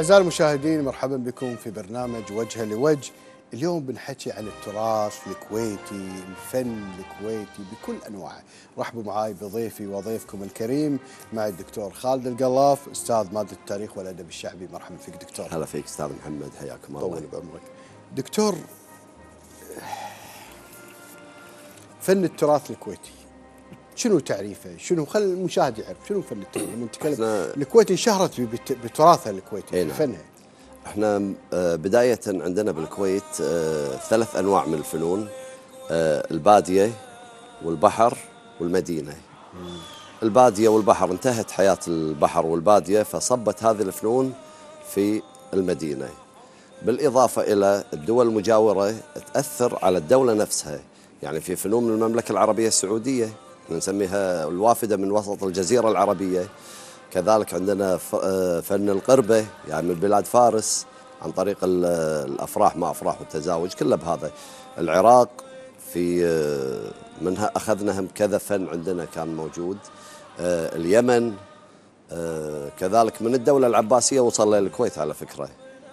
أعزائي المشاهدين مرحبا بكم في برنامج وجهة لوجه اليوم بنحكي عن التراث الكويتي الفن الكويتي بكل أنواعه رحبوا معي بضيفي وضيفكم الكريم مع الدكتور خالد القلاف أستاذ مادة التاريخ والأدب الشعبي مرحبا فيك دكتور هلا فيك أستاذ محمد حياكم الله طول بعمرك دكتور فن التراث الكويتي شنو تعريفه؟ شنو خل المشاهد يعرف شنو فن التنين؟ نتكلم الكويت انشهرت بتراثها الكويتي بفنها. إيه نعم. احنا آه، بداية عندنا بالكويت آه، ثلاث انواع من الفنون آه، البادية والبحر والمدينة. البادية والبحر انتهت حياة البحر والبادية فصبت هذه الفنون في المدينة. بالإضافة إلى الدول المجاورة تأثر على الدولة نفسها يعني في فنون من المملكة العربية السعودية نسميها الوافدة من وسط الجزيرة العربية كذلك عندنا آه، فن القربة يعني من بلاد فارس عن طريق الأفراح مع أفراح والتزاوج كله بهذا العراق في آه، منها أخذنا هم كذا فن عندنا كان موجود آه، اليمن كذلك من الدولة العباسية وصل للكويت على فكرة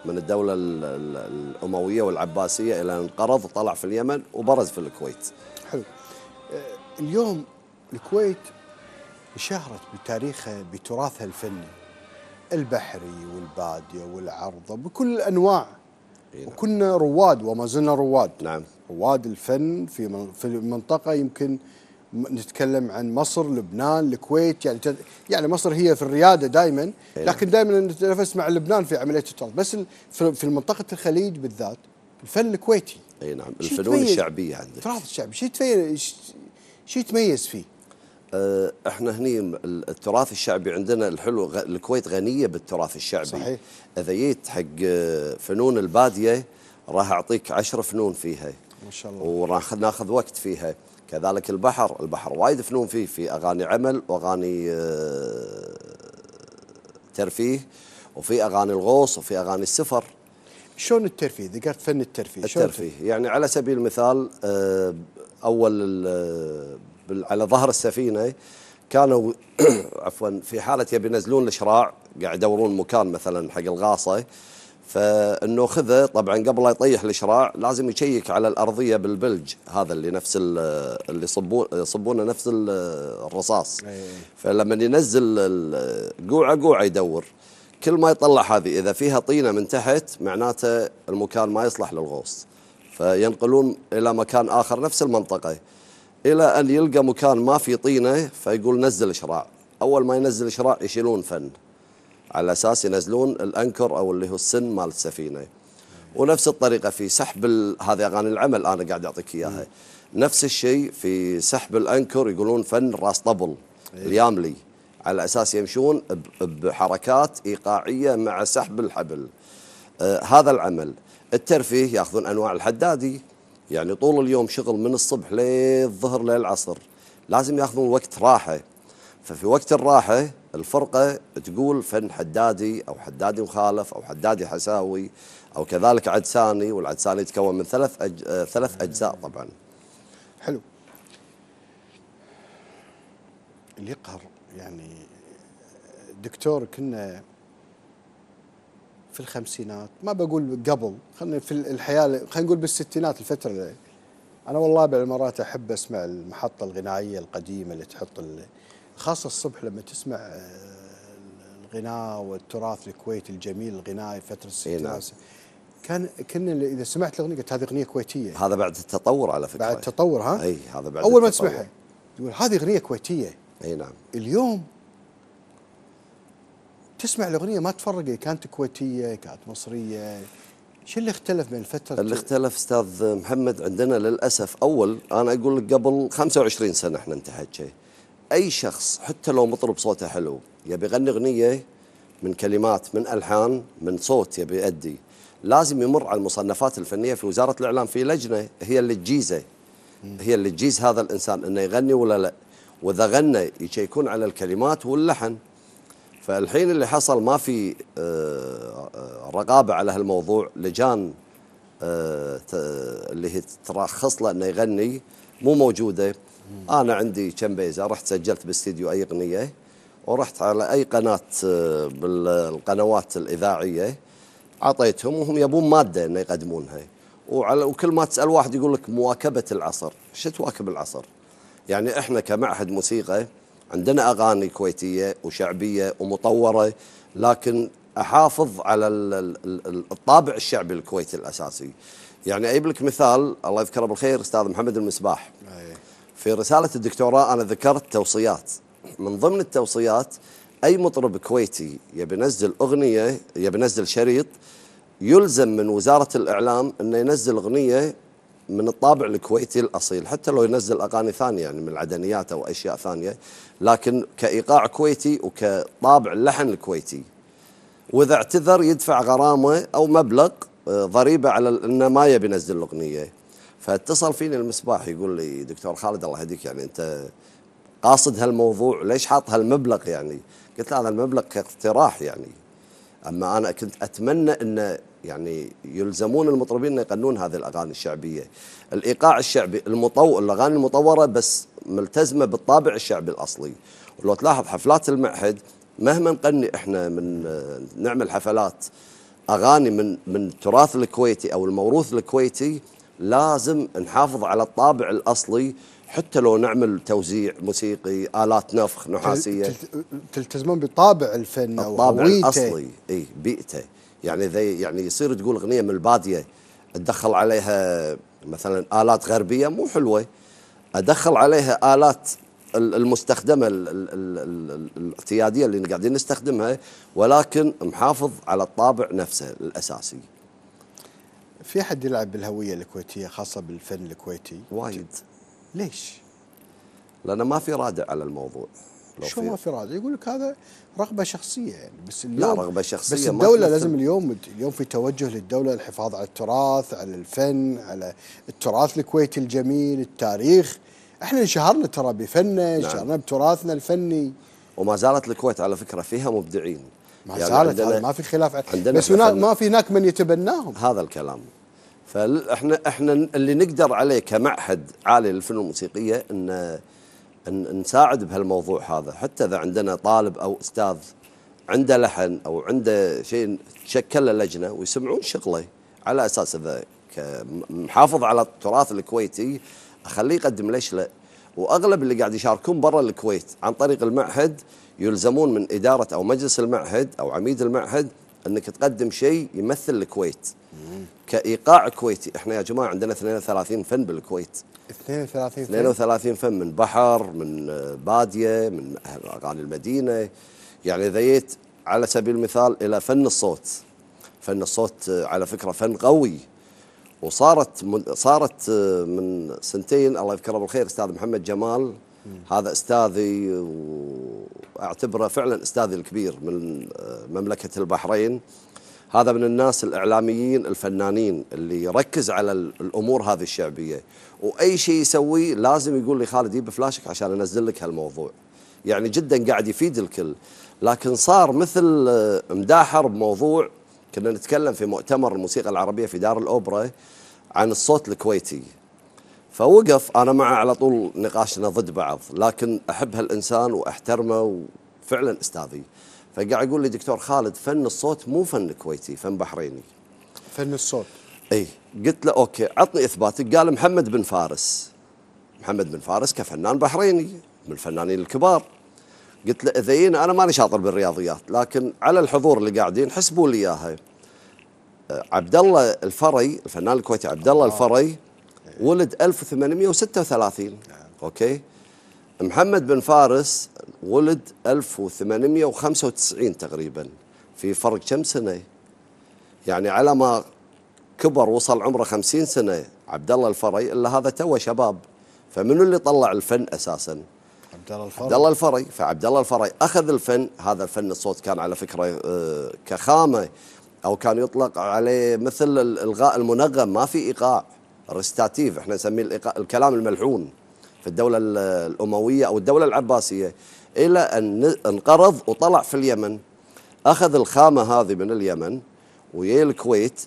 من الدولة الأموية والعباسية إلى أن انقرض وطلع في اليمن وبرز في الكويت حلو اليوم الكويت شهرت بتاريخها بتراثها الفني البحري والبادية والعرضة بكل الأنواع نعم. وكنا رواد وما زلنا رواد نعم رواد الفن في في المنطقة يمكن نتكلم عن مصر لبنان الكويت يعني يعني مصر هي في الريادة دائما نعم. لكن دائما نتنافس مع لبنان في عملية التراث بس في منطقة الخليج بالذات الفن الكويتي اي نعم الفنون الشعبية عندك التراث الشعبي شيء شيء تميز فيه آه، احنا هني التراث الشعبي عندنا الحلو الكويت غنيه بالتراث الشعبي صحيح اذا جيت حق آه، فنون الباديه راح اعطيك عشر فنون فيها ما شاء الله وراح ناخذ وقت فيها كذلك البحر البحر وايد فنون فيه في اغاني عمل واغاني آه، ترفيه وفي اغاني الغوص وفي اغاني السفر شلون الترفيه ذكرت فن الترفيه الترفيه يعني على سبيل المثال اول على ظهر السفينه كانوا عفوا في حاله يبي ينزلون الشراع قاعد يدورون مكان مثلا حق الغاصه فانه خذه طبعا قبل لا يطيح الشراع لازم يشيك على الارضيه بالبلج هذا اللي نفس اللي يصبون يصبونه نفس الرصاص فلما ينزل قوعه قوعه يدور كل ما يطلع هذه اذا فيها طينه من تحت معناته المكان ما يصلح للغوص فينقلون الى مكان اخر نفس المنطقه إلى أن يلقى مكان ما في طينة فيقول نزل شراع أول ما ينزل شراع يشيلون فن على أساس ينزلون الأنكر أو اللي هو السن مال السفينة ونفس الطريقة في سحب هذه أغاني العمل أنا قاعد أعطيك إياها نفس الشيء في سحب الأنكر يقولون فن راس طبل إيه. الياملي على أساس يمشون بحركات إيقاعية مع سحب الحبل آه هذا العمل الترفيه ياخذون أنواع الحدادي يعني طول اليوم شغل من الصبح للظهر للعصر لازم ياخذون وقت راحه ففي وقت الراحه الفرقه تقول فن حدادي او حدادي مخالف او حدادي حساوي او كذلك عدساني والعدساني يتكون من ثلاث أج... ثلاث اجزاء طبعا. حلو. اللي يقهر يعني دكتور كنا في الخمسينات ما بقول قبل خلينا في الحياه خلينا نقول بالستينات الفتره اللي انا والله بعض المرات احب اسمع المحطه الغنائيه القديمه اللي تحط خاصه الصبح لما تسمع آه، الغناء والتراث الكويتي الجميل الغنائي فتره نعم. الستينات كان كنا اذا سمعت الاغنيه قلت هذه اغنيه كويتيه هذا بعد التطور على فكره بعد التطور ها؟ اي هذا بعد اول ما تسمعها تقول هذه اغنيه كويتيه اي نعم اليوم تسمع الاغنيه ما تفرق كانت كويتيه كانت مصريه شو اللي اختلف بين الفتره اللي اختلف استاذ محمد عندنا للاسف اول انا اقول لك قبل 25 سنه احنا انتهت اي شخص حتى لو مطرب صوته حلو يبي يغني اغنيه من كلمات من الحان من صوت يبي يؤدي لازم يمر على المصنفات الفنيه في وزاره الاعلام في لجنه هي اللي تجيزه هي اللي تجيز هذا الانسان انه يغني ولا لا واذا غنى يشيكون على الكلمات واللحن فالحين اللي حصل ما في آه، آه، رقابه على هالموضوع لجان آه، اللي هي ترخص له انه يغني مو موجوده انا عندي كم بيزه رحت سجلت باستديو اي اغنيه ورحت على اي قناه بالقنوات الاذاعيه اعطيتهم وهم يبون ماده انه يقدمونها وعلى وكل ما تسال واحد يقول لك مواكبه العصر، شو تواكب العصر؟ يعني احنا كمعهد موسيقى عندنا أغاني كويتية وشعبية ومطورة لكن أحافظ على الطابع الشعبي الكويتي الأساسي يعني أجيب لك مثال الله يذكره بالخير أستاذ محمد المسباح في رسالة الدكتوراه أنا ذكرت توصيات من ضمن التوصيات أي مطرب كويتي يبي ينزل أغنية يبي ينزل شريط يلزم من وزارة الإعلام أنه ينزل أغنية من الطابع الكويتي الاصيل حتى لو ينزل اغاني ثانيه يعني من العدنيات او اشياء ثانيه لكن كايقاع كويتي وكطابع اللحن الكويتي واذا اعتذر يدفع غرامه او مبلغ آه، ضريبه على انه ما يبي ينزل الاغنيه فاتصل فيني المصباح يقول لي دكتور خالد الله يهديك يعني انت قاصد هالموضوع ليش حاط هالمبلغ يعني قلت له هذا المبلغ كاقتراح يعني اما انا كنت اتمنى ان يعني يلزمون المطربين ان يغنون هذه الاغاني الشعبيه الايقاع الشعبي المطو الاغاني المطوره بس ملتزمه بالطابع الشعبي الاصلي ولو تلاحظ حفلات المعهد مهما نغني احنا من نعمل حفلات اغاني من من التراث الكويتي او الموروث الكويتي لازم نحافظ على الطابع الاصلي حتى لو نعمل توزيع موسيقي الات نفخ نحاسيه تلتزمون بطابع الفن الطابع الاصلي اي بيئته يعني اذا يعني يصير تقول اغنيه من الباديه ادخل عليها مثلا الات غربيه مو حلوه ادخل عليها الات المستخدمه الاعتياديه اللي قاعدين نستخدمها ولكن محافظ على الطابع نفسه الاساسي في احد يلعب بالهويه الكويتيه خاصه بالفن الكويتي وايد ليش؟ لأنه ما في رادع على الموضوع لو شو ما في رادع يقول لك هذا رغبه شخصيه يعني بس اليوم لا رغبه شخصيه بس الدوله لازم اليوم اليوم في توجه للدوله للحفاظ على التراث على الفن على التراث الكويتي الجميل التاريخ احنا انشهرنا ترى بفننا نعم. انشهرنا نعم. بتراثنا الفني وما زالت الكويت على فكره فيها مبدعين ما يعني زالت ما في خلاف عندنا بس هناك ما في هناك من يتبناهم هذا الكلام فاحنا احنا اللي نقدر عليه كمعهد عالي للفنون الموسيقيه ان ان نساعد بهالموضوع هذا حتى اذا عندنا طالب او استاذ عنده لحن او عنده شيء تشكل له لجنه ويسمعون شغله على اساس اذا محافظ على التراث الكويتي اخليه يقدم ليش لا واغلب اللي قاعد يشاركون برا الكويت عن طريق المعهد يلزمون من اداره او مجلس المعهد او عميد المعهد انك تقدم شيء يمثل الكويت كايقاع كويتي احنا يا جماعه عندنا 32 فن بالكويت 32 فن 32 فن من بحر من آه، باديه من اغاني المدينه يعني جيت على سبيل المثال الى فن الصوت فن الصوت آه، على فكره فن قوي وصارت صارت آه، من سنتين الله يذكره بالخير استاذ محمد جمال هذا أستاذي وأعتبره فعلا أستاذي الكبير من آه، مملكة البحرين هذا من الناس الإعلاميين الفنانين اللي يركز على الأمور هذه الشعبية وأي شيء يسويه لازم يقول لي خالد جيب فلاشك عشان أنزل لك هالموضوع يعني جدا قاعد يفيد الكل لكن صار مثل آه، مداحر بموضوع كنا نتكلم في مؤتمر الموسيقى العربية في دار الأوبرا عن الصوت الكويتي فوقف انا معه على طول نقاشنا ضد بعض لكن احب هالانسان واحترمه وفعلا استاذي فقاعد يقول لي دكتور خالد فن الصوت مو فن كويتي فن بحريني فن الصوت اي قلت له اوكي عطني اثباتك قال محمد بن فارس محمد بن فارس كفنان بحريني من الفنانين الكبار قلت له اذا انا ماني شاطر بالرياضيات لكن على الحضور اللي قاعدين حسبوا لي اياها أه، عبد الله الفري الفنان الكويتي عبد الله آه. الفري ولد 1836 نعم. اوكي محمد بن فارس ولد 1895 تقريبا في فرق كم سنه يعني على ما كبر وصل عمره 50 سنه عبد الله الفري الا هذا توه شباب فمنو اللي طلع الفن اساسا عبد الله الفري عبد الله الفري فعبد الله الفري اخذ الفن هذا الفن الصوت كان على فكره آه، كخامه او كان يطلق عليه مثل الغاء المنغم ما في ايقاع الريستاتيف احنا نسميه الكلام الملعون في الدولة الأموية أو الدولة العباسية إلى أن انقرض وطلع في اليمن أخذ الخامة هذه من اليمن ويا الكويت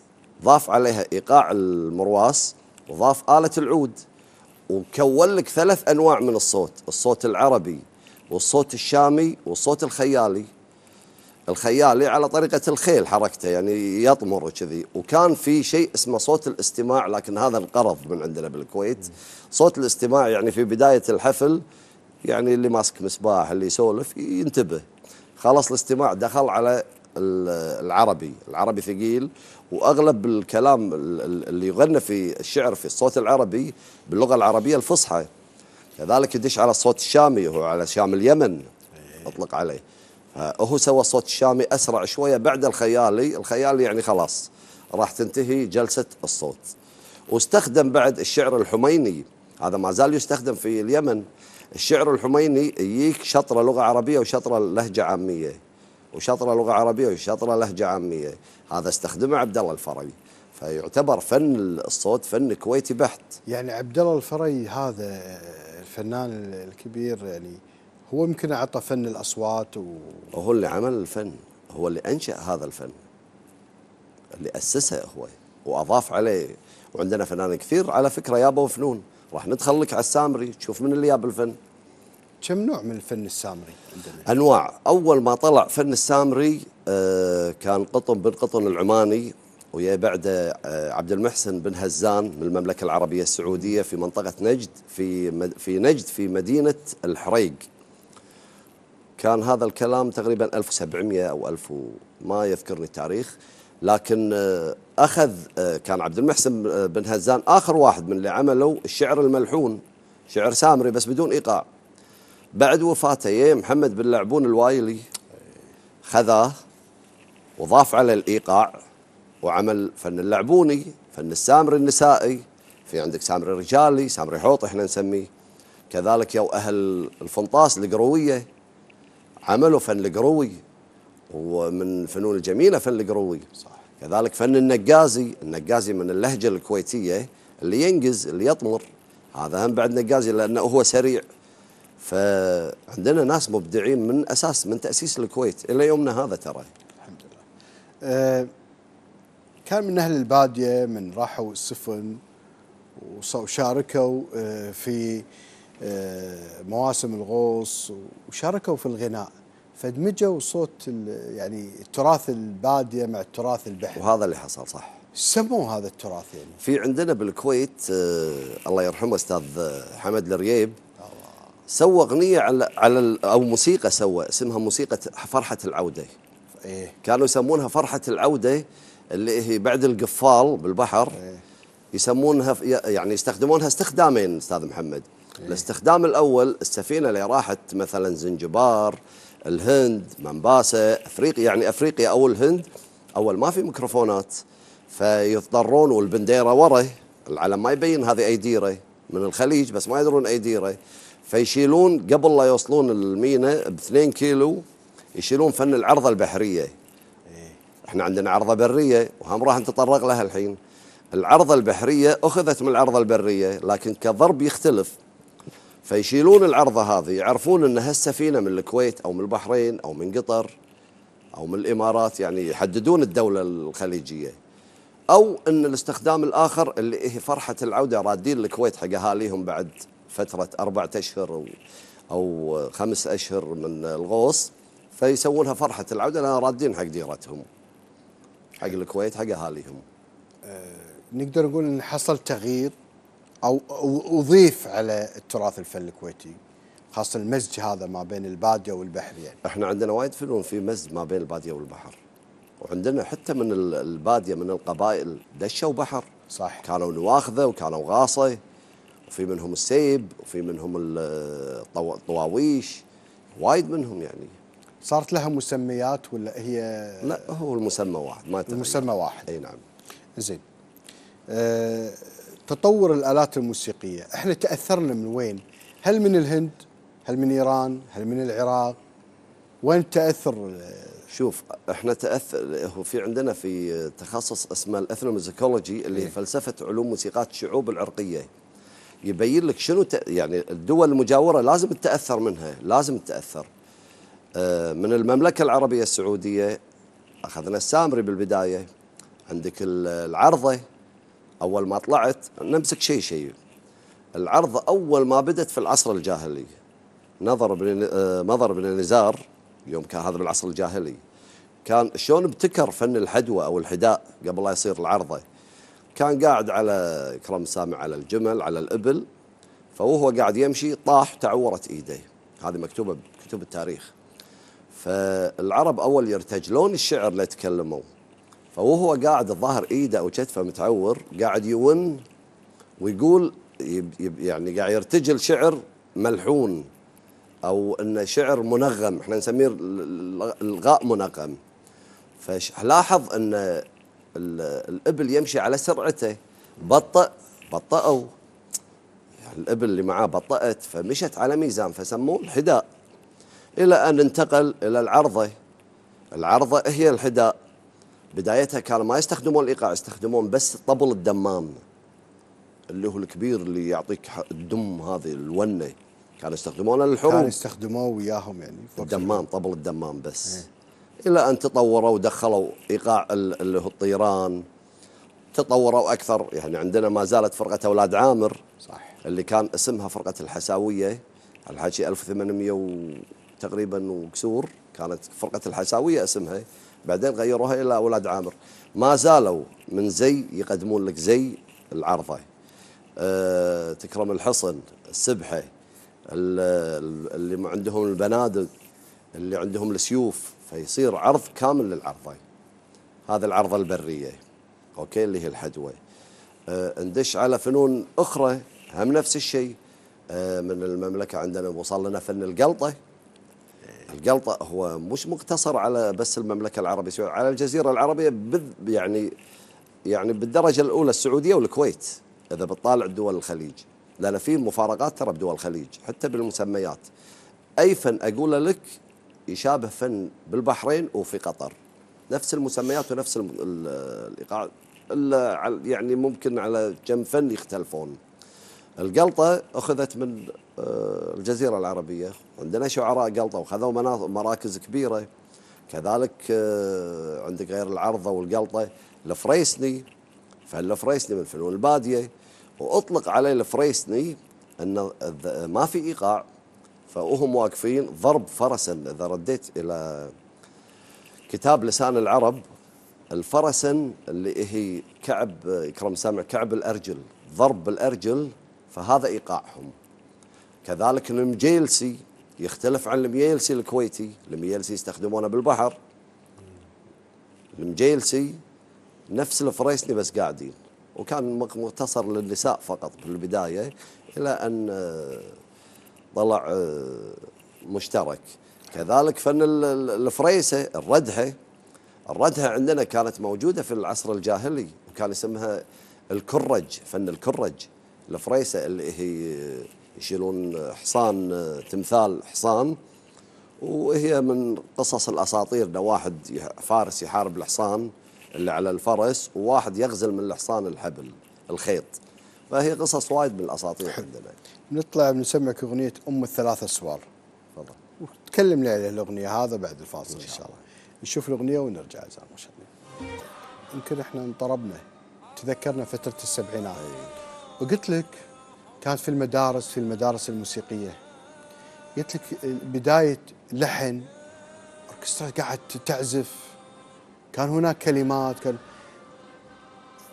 ضاف عليها إيقاع المرواس وضاف آلة العود وكون لك ثلاث أنواع من الصوت الصوت العربي والصوت الشامي والصوت الخيالي الخيال على طريقة الخيل حركته يعني يطمر كذي وكان في شيء اسمه صوت الاستماع لكن هذا انقرض من عندنا بالكويت صوت الاستماع يعني في بداية الحفل يعني اللي ماسك مصباح اللي يسولف ينتبه خلص الاستماع دخل على العربي العربي ثقيل واغلب الكلام اللي يغنى في الشعر في الصوت العربي باللغه العربيه الفصحى كذلك يدش على الصوت الشامي هو على شام اليمن إيه. اطلق عليه هو سوى صوت الشامي اسرع شويه بعد الخيالي الخيالي يعني خلاص راح تنتهي جلسه الصوت واستخدم بعد الشعر الحميني هذا ما زال يستخدم في اليمن الشعر الحميني يجيك شطره لغه عربيه وشطره لهجه عاميه وشطره لغه عربيه وشطره لهجه عاميه هذا استخدمه عبد الله الفري فيعتبر فن الصوت فن كويتي بحت يعني عبد الله الفري هذا الفنان الكبير يعني هو يمكن اعطى فن الاصوات و... هو اللي عمل الفن هو اللي انشا هذا الفن اللي اسسه هو واضاف عليه وعندنا فنان كثير على فكره يابوا فنون راح ندخل لك على السامري تشوف من اللي جاب الفن كم نوع من الفن السامري عندنا؟ انواع اول ما طلع فن السامري آه كان قطن بن قطن العماني ويا بعده آه عبد المحسن بن هزان من المملكه العربيه السعوديه في منطقه نجد في في نجد في مدينه الحريق كان هذا الكلام تقريبا 1700 أو 1000 ما يذكرني التاريخ لكن آه، أخذ آه، كان عبد المحسن آه، بن هزان آخر واحد من اللي عملوا الشعر الملحون شعر سامري بس بدون إيقاع بعد وفاته يا محمد بن لعبون الوايلي خذاه وضاف على الإيقاع وعمل فن اللعبوني فن السامري النسائي في عندك سامري رجالي سامري حوط احنا نسميه كذلك يا أهل الفنطاس القروية عمله فن القروي ومن الفنون الجميلة فن القروي صح. كذلك فن النقازي النقازي من اللهجة الكويتية اللي ينقز اللي يطمر هذا هم بعد نقازي لأنه هو سريع فعندنا ناس مبدعين من أساس من تأسيس الكويت إلى يومنا هذا ترى الحمد لله أه كان من أهل البادية من راحوا السفن وشاركوا آه، في آه، مواسم الغوص وشاركوا في الغناء فدمجوا صوت يعني التراث الباديه مع التراث البحري وهذا اللي حصل صح سموا هذا التراث يعني في عندنا بالكويت آه، الله يرحمه استاذ حمد الرييب سوى اغنيه على على او موسيقى سوى اسمها موسيقى فرحه العوده إيه؟ كانوا يسمونها فرحه العوده اللي هي بعد القفال بالبحر إيه؟ يسمونها يعني يستخدمونها استخدامين استاذ محمد إيه. الاستخدام الأول السفينة اللي راحت مثلا زنجبار الهند منباسة أفريقيا يعني أفريقيا أو الهند أول ما في ميكروفونات فيضطرون والبنديرة ورا العلم ما يبين هذه أي ديرة من الخليج بس ما يدرون أي ديرة فيشيلون قبل لا يوصلون المينا ب 2 كيلو يشيلون فن العرضة البحرية إيه. احنا عندنا عرضة برية وهم راح نتطرق لها الحين العرضة البحرية أخذت من العرضة البرية لكن كضرب يختلف فيشيلون العرضة هذه يعرفون أن هالسفينة من الكويت أو من البحرين أو من قطر أو من الإمارات يعني يحددون الدولة الخليجية أو أن الاستخدام الآخر اللي هي فرحة العودة رادين الكويت حق أهاليهم بعد فترة أربعة أشهر أو خمس أشهر من الغوص فيسوونها فرحة العودة لأن رادين حق ديرتهم حق الكويت حق أهاليهم نقدر نقول أن حصل تغيير او اضيف على التراث الفن الكويتي خاصه المزج هذا ما بين الباديه والبحر يعني احنا عندنا وايد فنون في مزج ما بين الباديه والبحر وعندنا حتى من الباديه من القبائل دشوا بحر صح كانوا نواخذه وكانوا غاصه وفي منهم السيب وفي منهم الطواويش وايد منهم يعني صارت لها مسميات ولا هي لا هو المسمى واحد ما المسمى واحد اي نعم زين أه تطور الالات الموسيقيه احنا تاثرنا من وين هل من الهند هل من ايران هل من العراق وين تاثر شوف احنا تاثر هو في عندنا في تخصص اسمه الاثنوميزيكولوجي اللي هي إيه. فلسفه علوم موسيقات الشعوب العرقيه يبين لك شنو يعني الدول المجاوره لازم تتاثر منها لازم تتاثر آه، من المملكه العربيه السعوديه اخذنا السامري بالبدايه عندك العرضه أول ما طلعت نمسك شيء شيء العرض أول ما بدت في العصر الجاهلي نظر بن مظر آه، بن نزار يوم كان هذا بالعصر الجاهلي كان شلون ابتكر فن الحدوة أو الحداء قبل لا يصير العرضة كان قاعد على كرم سامع على الجمل على الإبل فهو قاعد يمشي طاح تعورت إيديه هذه مكتوبة بكتب التاريخ فالعرب أول يرتجلون الشعر لا يتكلمون فوهو قاعد الظاهر ايده او كتفه متعور قاعد يون ويقول يعني قاعد يرتجل شعر ملحون او انه شعر منغم احنا نسميه الغاء منغم فلاحظ ان الابل يمشي على سرعته بطأ بطأوا يعني الابل اللي معاه بطأت فمشت على ميزان فسموه الحداء الى ان انتقل الى العرضه العرضه هي الحداء بدايتها كانوا ما يستخدمون الايقاع يستخدمون بس طبل الدمام اللي هو الكبير اللي يعطيك الدم هذه الونه كانوا يستخدمونه للحروب كانوا يستخدموه وياهم يعني الدمام طبل الدمام بس هي. إيه. الى ان تطوروا ودخلوا ايقاع اللي هو الطيران تطوروا اكثر يعني عندنا ما زالت فرقه اولاد عامر صح اللي كان اسمها فرقه الحساويه الحكي 1800 تقريبا وكسور كانت فرقه الحساويه اسمها بعدين غيروها الى اولاد عامر ما زالوا من زي يقدمون لك زي العرضه أه تكرم الحصن السبحه اللي عندهم البنادق اللي عندهم السيوف فيصير عرض كامل للعرضه هذا العرضه البريه اوكي اللي هي الحدوه أه ندش على فنون اخرى هم نفس الشيء أه من المملكه عندنا وصل لنا فن القلطه الجلطة هو مش مقتصر على بس المملكة العربية السعودية على الجزيرة العربية يعني يعني بالدرجة الأولى السعودية والكويت إذا بتطالع دول الخليج لأن في مفارقات ترى بدول الخليج حتى بالمسميات أي فن أقوله لك يشابه فن بالبحرين وفي قطر نفس المسميات ونفس الإيقاع يعني ممكن على جنب فن يختلفون القلطة أخذت من آه، الجزيرة العربية عندنا شعراء قلطة وخذوا مراكز كبيرة كذلك آه، عندك غير العرضة والقلطة الفريسني فالفريسني من فنون البادية وأطلق عليه الفريسني أن ما في إيقاع فهم واقفين ضرب فرسن إذا رديت إلى كتاب لسان العرب الفرسن اللي هي كعب يكرم سامع كعب الأرجل ضرب بالأرجل فهذا إيقاعهم كذلك المجيلسي يختلف عن المجيلسي الكويتي المجيلسي يستخدمونه بالبحر المجيلسي نفس الفريسني بس قاعدين وكان مقتصر للنساء فقط في البداية إلى أن آه، طلع آه، مشترك كذلك فن الفريسة الردهة الردهة عندنا كانت موجودة في العصر الجاهلي وكان اسمها الكرج فن الكرج الفريسة اللي هي آه، يشيلون حصان آه، تمثال حصان وهي من قصص الاساطير ده واحد فارس يحارب الحصان اللي على الفرس وواحد يغزل من الحصان الحبل الخيط فهي قصص وايد من الاساطير عندنا نطلع بنسمعك اغنيه ام الثلاثه سوار تفضل وتكلمنا على الاغنيه هذا بعد الفاصل ان شاء الله نشوف الاغنيه ونرجع ان ما شاء الله يمكن احنا انطربنا تذكرنا فتره السبعينات إيه. وقلت لك كانت في المدارس في المدارس الموسيقيه قلت لك بدايه لحن اوركسترا قاعد تعزف كان هناك كلمات كان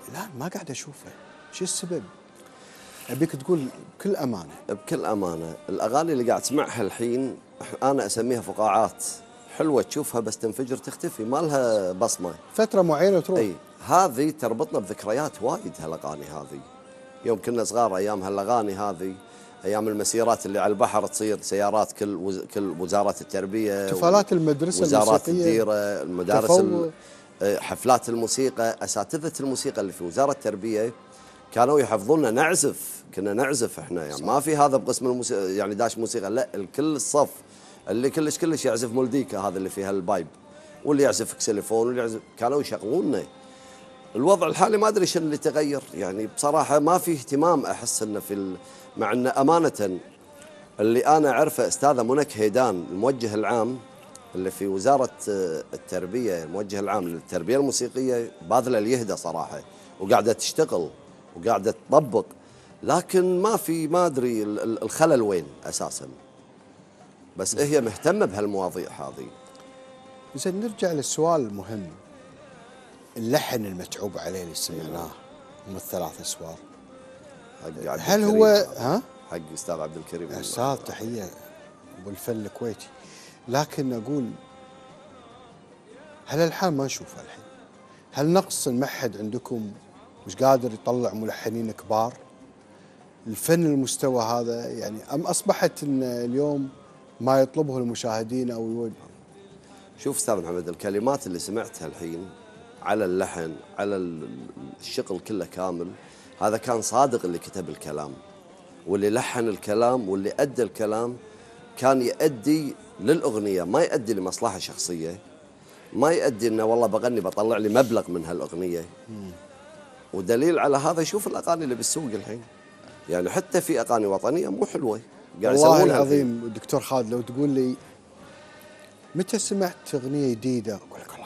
الان ما قاعد اشوفه شو السبب؟ ابيك تقول بكل امانه بكل امانه الاغاني اللي قاعد تسمعها الحين انا اسميها فقاعات حلوه تشوفها بس تنفجر تختفي ما لها بصمه فتره معينه تروح اي هذه تربطنا بذكريات وايد هالاغاني هذه يوم كنا صغار ايام هالاغاني هذه ايام المسيرات اللي على البحر تصير سيارات كل وز... كل وزاره التربيه احتفالات المدرسه وزارات الديره المدارس تفو... آه، حفلات الموسيقى اساتذه الموسيقى اللي في وزاره التربيه كانوا يحفظوننا نعزف كنا نعزف احنا يعني ما في هذا بقسم الموسيقى يعني داش موسيقى لا الكل الصف اللي كلش كلش يعزف ملديكا هذا اللي فيها البايب واللي يعزف كسليفون واللي يعزف كانوا يشغلونا الوضع الحالي ما ادري شنو اللي تغير يعني بصراحه ما في اهتمام احس انه في مع ان امانه اللي انا اعرفه استاذه منك هيدان الموجه العام اللي في وزاره آه، التربيه الموجه العام للتربيه الموسيقيه باذله اليهدى صراحه وقاعده تشتغل وقاعده تطبق لكن ما في ما ادري الخلل وين اساسا بس هي مهتمه بهالمواضيع هذه زين نرجع للسؤال المهم اللحن المتعوب عليه اللي سمعناه من الثلاث اسوار هل هو ها؟ حق استاذ عبد الكريم استاذ تحيه ابو الفن الكويتي لكن اقول هل الحال ما نشوفه الحين هل نقص المعهد عندكم مش قادر يطلع ملحنين كبار الفن المستوى هذا يعني ام اصبحت ان اليوم ما يطلبه المشاهدين او يود شوف استاذ محمد الكلمات اللي سمعتها الحين على اللحن على الشغل كله كامل هذا كان صادق اللي كتب الكلام واللي لحن الكلام واللي أدى الكلام كان يؤدي للأغنية ما يؤدي لمصلحة شخصية ما يؤدي أنه والله بغني بطلع لي مبلغ من هالأغنية ودليل على هذا شوف الأغاني اللي بالسوق الحين يعني حتى في أغاني وطنية مو حلوة قاعد والله العظيم دكتور خالد لو تقول لي متى سمعت أغنية جديدة أقول لك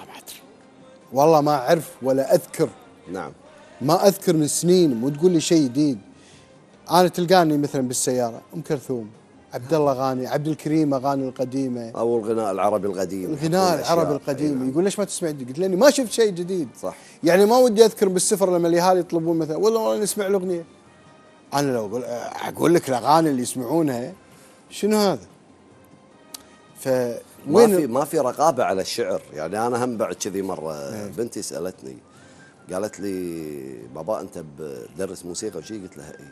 والله ما اعرف ولا اذكر نعم ما اذكر من سنين مو تقول لي شيء جديد انا تلقاني مثلا بالسياره ام كلثوم عبد الله غاني عبد الكريم اغاني القديمه او الغناء العربي القديم الغناء العربي القديم نعم. يقول ليش ما تسمع قلت لاني ما شفت شيء جديد صح يعني ما ودي اذكر بالسفر لما الاهالي يطلبون مثلا والله والله نسمع الاغنيه انا لو اقول اقول لك الاغاني اللي يسمعونها شنو هذا؟ ف ما في ما في رقابه على الشعر يعني انا هم بعد كذي مره ايه. بنتي سالتني قالت لي بابا انت بدرس موسيقى وشي قلت لها اي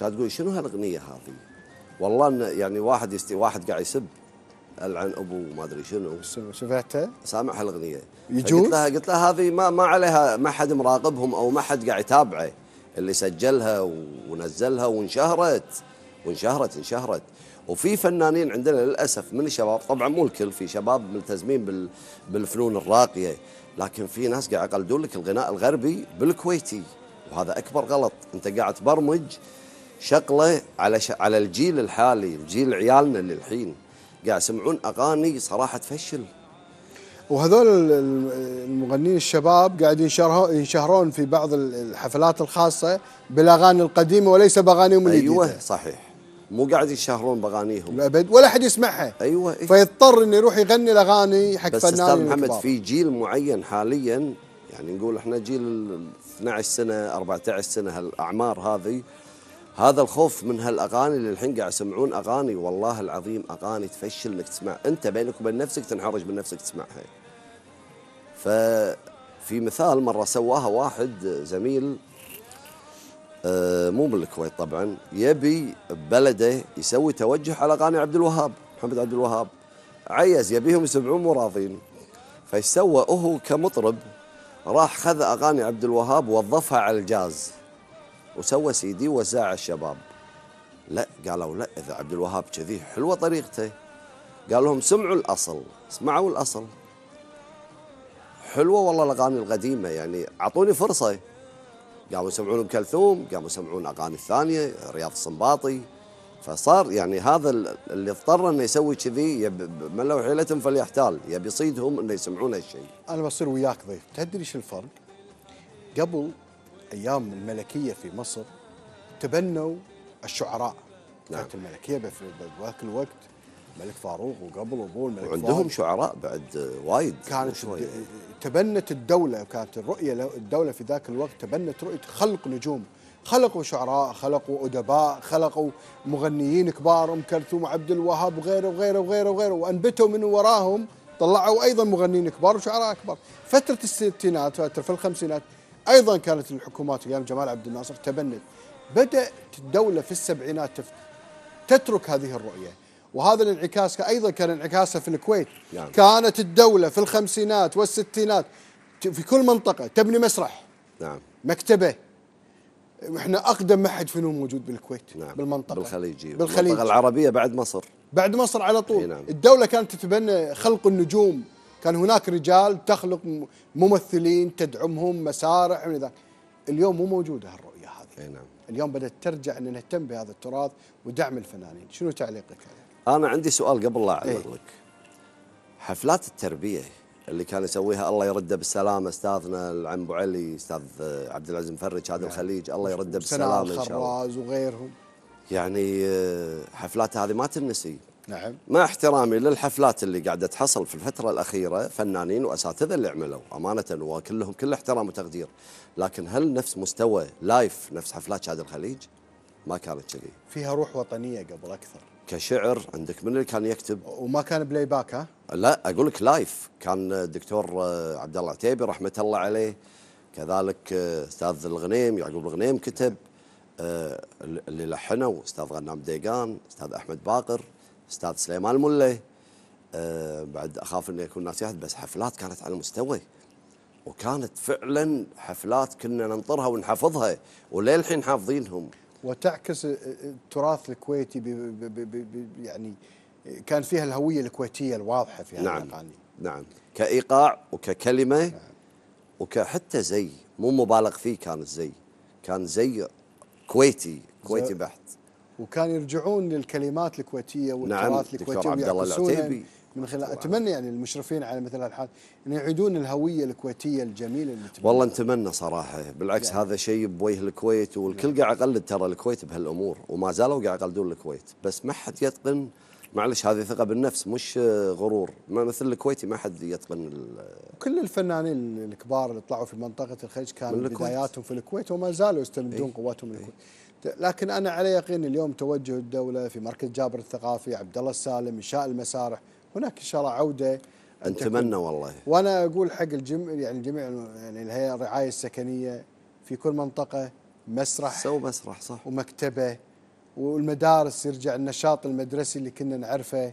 كانت تقول شنو هالاغنيه هذه والله إن يعني واحد يستي واحد قاعد يسب العن ابو ما ادري شنو شفتها؟ سامع هالاغنيه يجوز قلت لها قلت لها هذه ما ما عليها ما حد مراقبهم او ما حد قاعد يتابعه اللي سجلها ونزلها وانشهرت وانشهرت انشهرت وفي فنانين عندنا للاسف من الشباب طبعا مو الكل في شباب ملتزمين بالفنون الراقيه لكن في ناس قاعد يقلدون لك الغناء الغربي بالكويتي وهذا اكبر غلط انت قاعد تبرمج شغله على ش... على الجيل الحالي الجيل عيالنا اللي الحين قاعد يسمعون اغاني صراحه تفشل وهذول المغنيين الشباب قاعد ينشهرون في بعض الحفلات الخاصه بالاغاني القديمه وليس باغانيهم الجديده ايوه صحيح مو قاعد يشهرون باغانيهم الابد ولا حد يسمعها ايوه أيوة. فيضطر انه يروح يغني الاغاني حق فنانين بس استاذ محمد في جيل معين حاليا يعني نقول احنا جيل 12 سنه 14 سنه هالاعمار هذه هذا الخوف من هالاغاني اللي الحين قاعد يسمعون اغاني والله العظيم اغاني تفشل انك تسمع انت بينك وبين نفسك تنحرج من نفسك تسمعها ففي مثال مره سواها واحد زميل آه، مو من الكويت طبعا يبي بلده يسوي توجه على غاني عبد الوهاب محمد عبد الوهاب عيز يبيهم يسمعون مو راضين فايش سوى هو كمطرب راح خذ اغاني عبد الوهاب ووظفها على الجاز وسوى سي دي وزاع الشباب لا قالوا لا اذا عبد الوهاب كذي حلوه طريقته قال لهم سمعوا الاصل اسمعوا الاصل حلوه والله الاغاني القديمه يعني اعطوني فرصه قاموا يسمعون ام كلثوم قاموا يسمعون اغاني الثانيه رياض السنباطي فصار يعني هذا اللي اضطر انه يسوي كذي من لو حيلتهم فليحتال يبي يصيدهم انه يسمعون هالشيء. انا بصير وياك ضيف، تدري شو الفرق؟ قبل ايام الملكيه في مصر تبنوا الشعراء نعم. كانت الملكيه بذاك الوقت ملك فاروق وقبل وبول الملك وعندهم فاروق. شعراء بعد وايد كانت شوية. تبنت الدولة كانت الرؤية الدولة في ذاك الوقت تبنت رؤية خلق نجوم خلقوا شعراء خلقوا أدباء خلقوا مغنيين كبار أم كلثوم عبد الوهاب وغيره وغيره وغيره وغيره وأنبتوا من وراهم طلعوا أيضا مغنيين كبار وشعراء كبار فترة الستينات فترة في الخمسينات أيضا كانت الحكومات أيام جمال عبد الناصر تبنت بدأت الدولة في السبعينات تترك هذه الرؤية وهذا الانعكاس ايضا كان انعكاسها في الكويت يعني. كانت الدوله في الخمسينات والستينات في كل منطقه تبني مسرح نعم مكتبه احنا اقدم معهد فنون موجود بالكويت نعم. بالمنطقه بالخليج بالخليج المنطقه العربيه بعد مصر بعد مصر على طول نعم. الدوله كانت تتبنى خلق النجوم كان هناك رجال تخلق ممثلين تدعمهم مسارح من ذاك اليوم مو موجوده هالرؤيه هذه نعم. اليوم بدات ترجع ان نهتم بهذا التراث ودعم الفنانين شنو تعليقك عليه انا عندي سؤال قبل لا اعلق إيه. لك حفلات التربيه اللي كان يسويها الله يرده بالسلامه استاذنا العم ابو علي استاذ عبد العزيز مفرج هذا نعم. الخليج الله يرده بالسلامه ان شاء الله وغيرهم يعني آه، حفلات هذه ما تنسي نعم مع احترامي للحفلات اللي قاعده تحصل في الفتره الاخيره فنانين واساتذه اللي عملوا امانه وكلهم كل احترام وتقدير لكن هل نفس مستوى لايف نفس حفلات شاد الخليج ما كانت كذي فيها روح وطنيه قبل اكثر كشعر عندك من اللي كان يكتب وما كان بلاي باك ها؟ لا اقول لك لايف كان الدكتور آه، عبد الله عتيبي رحمه الله عليه كذلك آه، استاذ الغنيم يعقوب الغنيم كتب آه، اللي لحنوا استاذ غنام ديقان استاذ احمد باقر استاذ سليمان المله بعد اخاف اني اكون ناسي بس حفلات كانت على مستوى وكانت فعلا حفلات كنا ننطرها ونحفظها وللحين حافظينهم وتعكس التراث الكويتي بي بي بي يعني كان فيها الهويه الكويتيه الواضحه في هذه نعم. الاغاني نعم كايقاع وككلمه نعم. وكحتى زي مو مبالغ فيه كان الزي كان زي كويتي كويتي بحت وكان يرجعون للكلمات الكويتيه والتراث نعم الكويتي دكتور عبد الله العتيبي من خلال اتمنى يعني المشرفين على مثل هالحال ان يعيدون الهويه الكويتيه الجميله اللي والله نتمنى صراحه بالعكس يعني. هذا شيء بوجه الكويت والكل نعم. قاعد يقلد ترى الكويت بهالامور وما زالوا قاعد يقلدون الكويت بس ما حد يتقن معلش هذه ثقه بالنفس مش غرور ما مثل الكويتي ما حد يتقن كل الفنانين الكبار اللي طلعوا في منطقه الخليج كانوا من بداياتهم في الكويت وما زالوا يستمدون ايه؟ قواتهم من الكويت إيه. لكن انا على يقين اليوم توجه الدوله في مركز جابر الثقافي عبد الله السالم انشاء المسارح هناك ان شاء الله عوده نتمنى والله وانا اقول حق الجم يعني جميع يعني الهيئه الرعايه السكنيه في كل منطقه مسرح سو مسرح صح ومكتبه والمدارس يرجع النشاط المدرسي اللي كنا نعرفه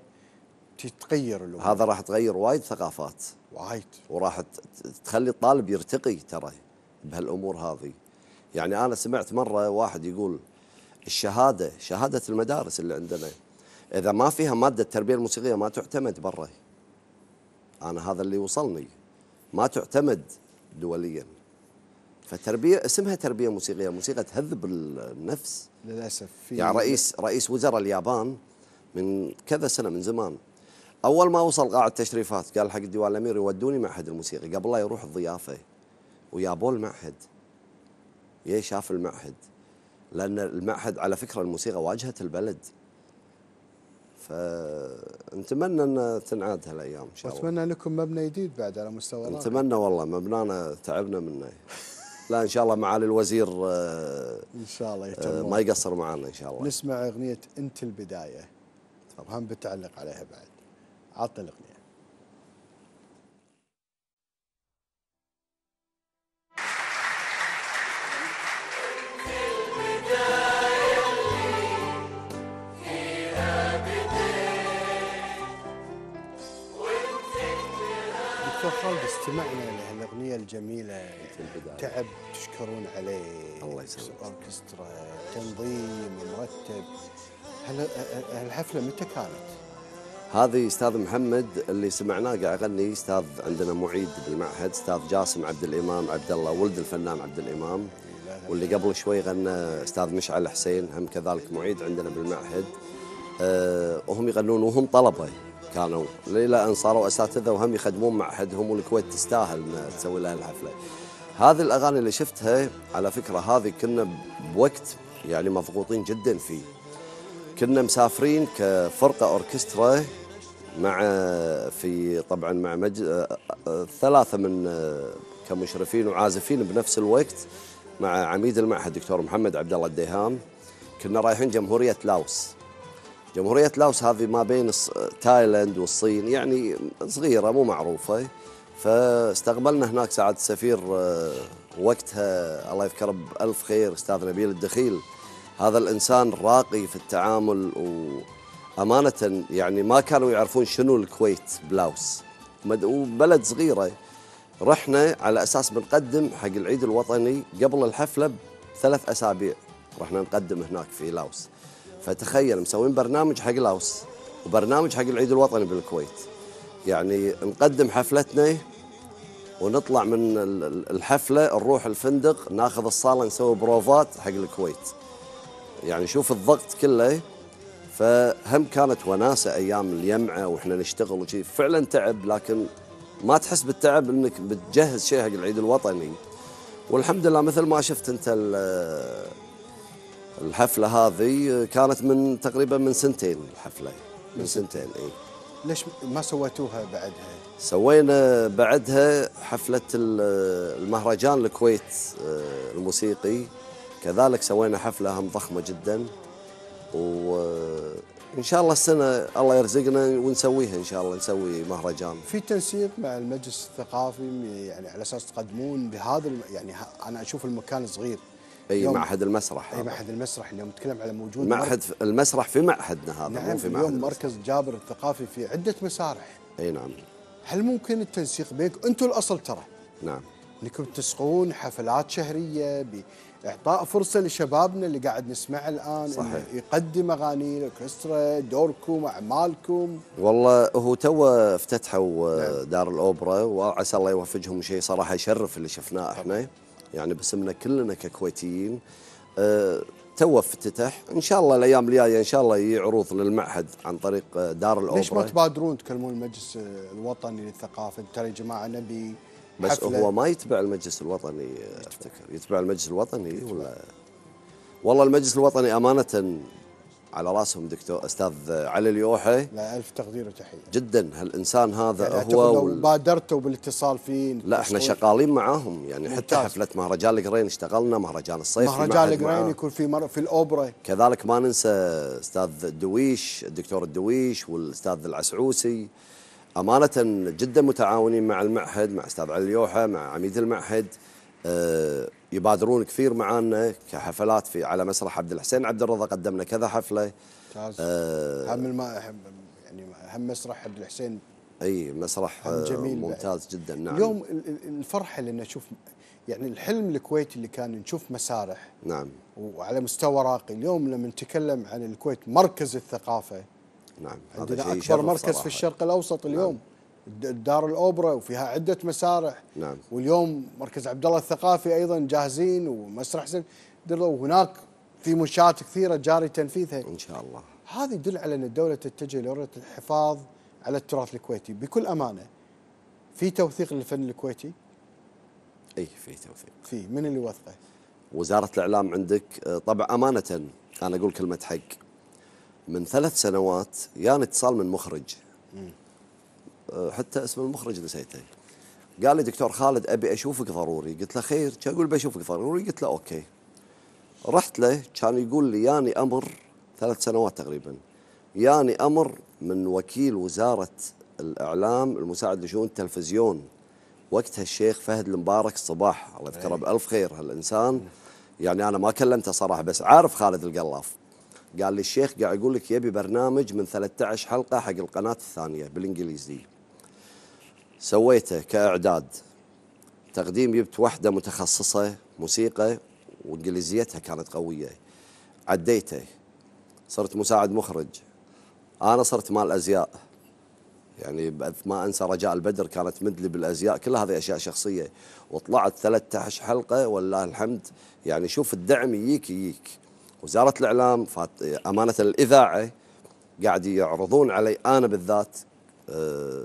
تتغير الامور هذا راح تغير وايد ثقافات وايد وراح تخلي الطالب يرتقي ترى بهالامور هذه يعني انا سمعت مره واحد يقول الشهاده شهاده المدارس اللي عندنا اذا ما فيها ماده التربيه الموسيقيه ما تعتمد برا انا هذا اللي وصلني ما تعتمد دوليا فالتربيه اسمها تربيه موسيقيه موسيقى تهذب النفس للاسف في يعني رئيس رئيس وزراء اليابان من كذا سنه من زمان اول ما وصل قاعه التشريفات قال حق الديوان الامير يودوني معهد الموسيقى قبل لا يروح الضيافه بول المعهد يا شاف المعهد لان المعهد على فكره الموسيقى واجهت البلد فنتمنى ان تنعاد هالايام ان شاء الله اتمنى لكم مبنى جديد بعد على مستوى نتمنى والله مبنانا تعبنا منه لا ان شاء الله معالي الوزير آه، ان شاء الله يتمون. آه، ما يقصر معنا ان شاء الله نسمع اغنيه انت البدايه وهم بتعلق عليها بعد عطنا الاغنيه الجميلة تعب تشكرون عليه الله يسلمك اوركسترا تنظيم مرتب هل الحفلة متى كانت؟ هذه استاذ محمد اللي سمعناه قاعد يغني استاذ عندنا معيد بالمعهد استاذ جاسم عبد الامام عبد الله ولد الفنان عبد الامام واللي قبل شوي غنى استاذ مشعل حسين هم كذلك معيد عندنا بالمعهد أه وهم يغنون وهم طلبه كانوا الى ان صاروا اساتذه وهم يخدمون معهدهم والكويت تستاهل ان تسوي لها الحفله. هذه الاغاني اللي شفتها على فكره هذه كنا بوقت يعني مضغوطين جدا فيه. كنا مسافرين كفرقه اوركسترا مع في طبعا مع مج... ثلاثه من كمشرفين وعازفين بنفس الوقت مع عميد المعهد دكتور محمد عبد الله الديهام كنا رايحين جمهوريه لاوس جمهورية لاوس هذه ما بين تايلاند والصين يعني صغيرة مو معروفة فاستقبلنا هناك سعادة السفير آه، وقتها الله يذكره بألف خير أستاذ نبيل الدخيل هذا الإنسان راقي في التعامل وأمانة يعني ما كانوا يعرفون شنو الكويت بلاوس وبلد صغيرة رحنا على أساس بنقدم حق العيد الوطني قبل الحفلة بثلاث أسابيع رحنا نقدم هناك في لاوس فتخيل مسوين برنامج حق لاوس وبرنامج حق العيد الوطني بالكويت يعني نقدم حفلتنا ونطلع من الحفلة نروح الفندق ناخذ الصالة نسوي بروفات حق الكويت يعني شوف الضغط كله فهم كانت وناسة أيام اليمعة وإحنا نشتغل وشي فعلا تعب لكن ما تحس بالتعب أنك بتجهز شيء حق العيد الوطني والحمد لله مثل ما شفت أنت الحفله هذه كانت من تقريبا من سنتين الحفله من سنتين اي ليش ما سويتوها بعدها؟ سوينا بعدها حفله المهرجان الكويت آه، الموسيقي كذلك سوينا حفله هم ضخمه جدا وان آه، شاء الله السنه الله يرزقنا ونسويها ان شاء الله نسوي مهرجان. في تنسيق مع المجلس الثقافي يعني على اساس تقدمون بهذا يعني انا اشوف المكان صغير اي معهد المسرح اي معهد المسرح اليوم نتكلم على موجود معهد المسرح في معهدنا هذا نعم مو في معهد اليوم مركز جابر الثقافي في عده مسارح اي نعم هل ممكن التنسيق بينك انتم الاصل ترى نعم انكم تسقون حفلات شهريه باعطاء فرصه لشبابنا اللي قاعد نسمعه الان صحيح. يقدم اغاني الاوركسترا دوركم اعمالكم والله هو تو افتتحوا آه، نعم. دار الاوبرا وعسى الله يوفقهم شيء صراحه يشرف اللي شفناه احنا طبعا. يعني باسمنا كلنا ككويتيين أه تو افتتح ان شاء الله الايام الجايه ان شاء الله يجي عروض للمعهد عن طريق آه، دار الاوبرا ليش ما تبادرون تكلمون المجلس الوطني للثقافه ترى يا جماعه نبي بس حفلة. هو ما يتبع المجلس الوطني افتكر يتبع المجلس الوطني إيه يتبع. ولا والله المجلس الوطني امانه على راسهم دكتور استاذ علي اليوحي لا الف تقدير وتحيه جدا هالانسان هذا يعني هو لو وال... بادرتوا بالاتصال فيه لا احنا شغالين معاهم يعني ممتاز. حتى حفله مهرجان القرين اشتغلنا مهرجان الصيف مهرجان القرين يكون في مر... في الاوبرا كذلك ما ننسى استاذ الدويش الدكتور الدويش والاستاذ العسعوسي امانه جدا متعاونين مع المعهد مع استاذ علي اليوحى مع عميد المعهد أه يبادرون كثير معانا كحفلات في على مسرح عبد الحسين عبد الرضا قدمنا كذا حفله آه هم يعني هم مسرح عبد الحسين اي مسرح آه، جميل ممتاز بقى. جدا نعم اليوم الفرحه اللي نشوف يعني الحلم الكويتي اللي كان نشوف مسارح نعم وعلى مستوى راقي اليوم لما نتكلم عن الكويت مركز الثقافه نعم عندنا اكبر مركز صراحة. في الشرق الاوسط اليوم نعم. دار الاوبرا وفيها عده مسارح نعم واليوم مركز عبد الله الثقافي ايضا جاهزين ومسرح حسين وهناك في منشات كثيره جاري تنفيذها ان شاء الله هذا يدل على ان الدوله تتجه لوراء الحفاظ على التراث الكويتي بكل امانه في توثيق للفن الكويتي اي في توثيق في من اللي وثقه وزاره الاعلام عندك طبعا امانه انا اقول كلمه حق من ثلاث سنوات يان اتصال من مخرج م. حتى اسم المخرج نسيته قال لي دكتور خالد ابي اشوفك ضروري قلت له خير كان يقول بشوفك ضروري قلت له اوكي رحت له كان يقول لي ياني امر ثلاث سنوات تقريبا ياني امر من وكيل وزاره الاعلام المساعد لشؤون التلفزيون وقتها الشيخ فهد المبارك الصباح الله يذكره إيه. بالف خير هالانسان يعني انا ما كلمته صراحه بس عارف خالد القلاف قال لي الشيخ قاعد يقول لك يبي برنامج من 13 حلقه حق القناه الثانيه بالانجليزي سويته كإعداد تقديم جبت وحدة متخصصة موسيقى وإنجليزيتها كانت قوية عديته صرت مساعد مخرج أنا صرت مال أزياء يعني ما أنسى رجاء البدر كانت مدلي بالأزياء كل هذه أشياء شخصية وطلعت 13 حلقة والله الحمد يعني شوف الدعم يجيك يجيك وزارة الإعلام فات أمانة الإذاعة قاعد يعرضون علي أنا بالذات أه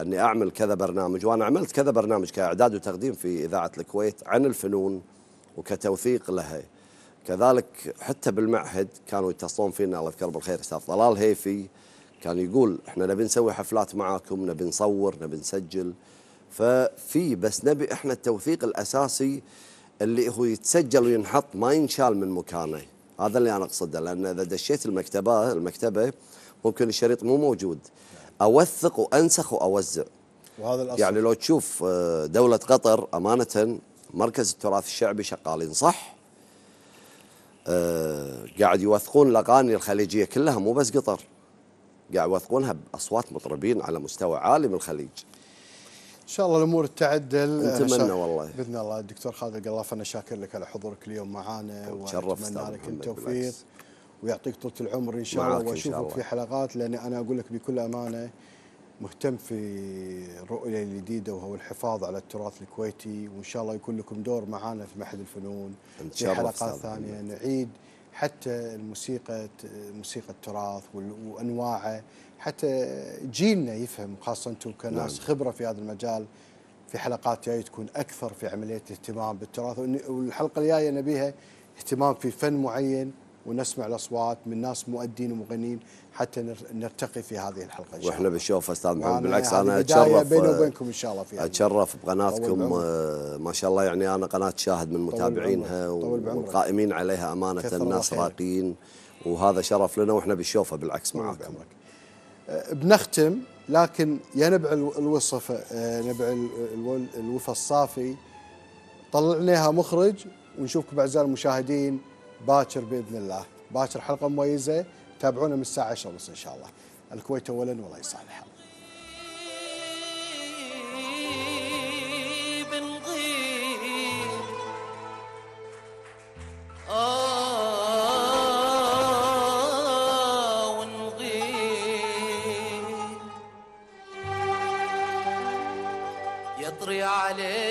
اني اعمل كذا برنامج وانا عملت كذا برنامج كاعداد وتقديم في اذاعه الكويت عن الفنون وكتوثيق لها كذلك حتى بالمعهد كانوا يتصلون فينا الله يذكره بالخير استاذ طلال هيفي كان يقول احنا نبي نسوي حفلات معاكم نبي نصور نبي نسجل ففي بس نبي احنا التوثيق الاساسي اللي هو يتسجل وينحط ما ينشال من مكانه هذا اللي انا اقصده لان اذا دشيت المكتبه المكتبه ممكن الشريط مو موجود اوثق وانسخ واوزع وهذا الأصل. يعني لو تشوف آه، دوله قطر امانه مركز التراث الشعبي شغالين صح آه، قاعد يوثقون الاغاني الخليجيه كلها مو بس قطر قاعد يوثقونها باصوات مطربين على مستوى عالي من الخليج ان شاء الله الامور تعدل نتمنى والله باذن الله الدكتور خالد القلافه انا شاكر لك على حضورك اليوم معانا واتمنى لك التوفيق ويعطيك طولة العمر إن شاء الله وأشوفك في حلقات لأن أنا أقول لك بكل أمانة مهتم في الرؤية الجديدة وهو الحفاظ على التراث الكويتي وإن شاء الله يكون لكم دور معانا في معهد الفنون في حلقات ثانية نعيد حتى الموسيقى موسيقى التراث وانواعه حتى جيلنا يفهم خاصه انتم كناس نعم. خبره في هذا المجال في حلقات جايه تكون اكثر في عمليه الاهتمام بالتراث والحلقه الجايه نبيها اهتمام في فن معين ونسمع الاصوات من ناس مؤدين ومغنيين حتى نرتقي في هذه الحلقه ان شاء الله. واحنا بنشوف استاذ محمد بالعكس يعني انا اتشرف بيني وبينكم ان شاء الله في اتشرف بقناتكم آه، ما شاء الله يعني انا قناه شاهد من متابعينها والقائمين عليها امانه الناس راقيين وهذا شرف لنا واحنا بنشوفها بالعكس معاكم آه، بنختم لكن يا نبع الوصف آه، نبع الوفا الصافي طلعناها مخرج ونشوفكم اعزائي المشاهدين باكر باذن الله باكر حلقه مميزه تابعونا من الساعه 10 ونص ان شاء الله الكويت اولا والله يصالحها يطري عليه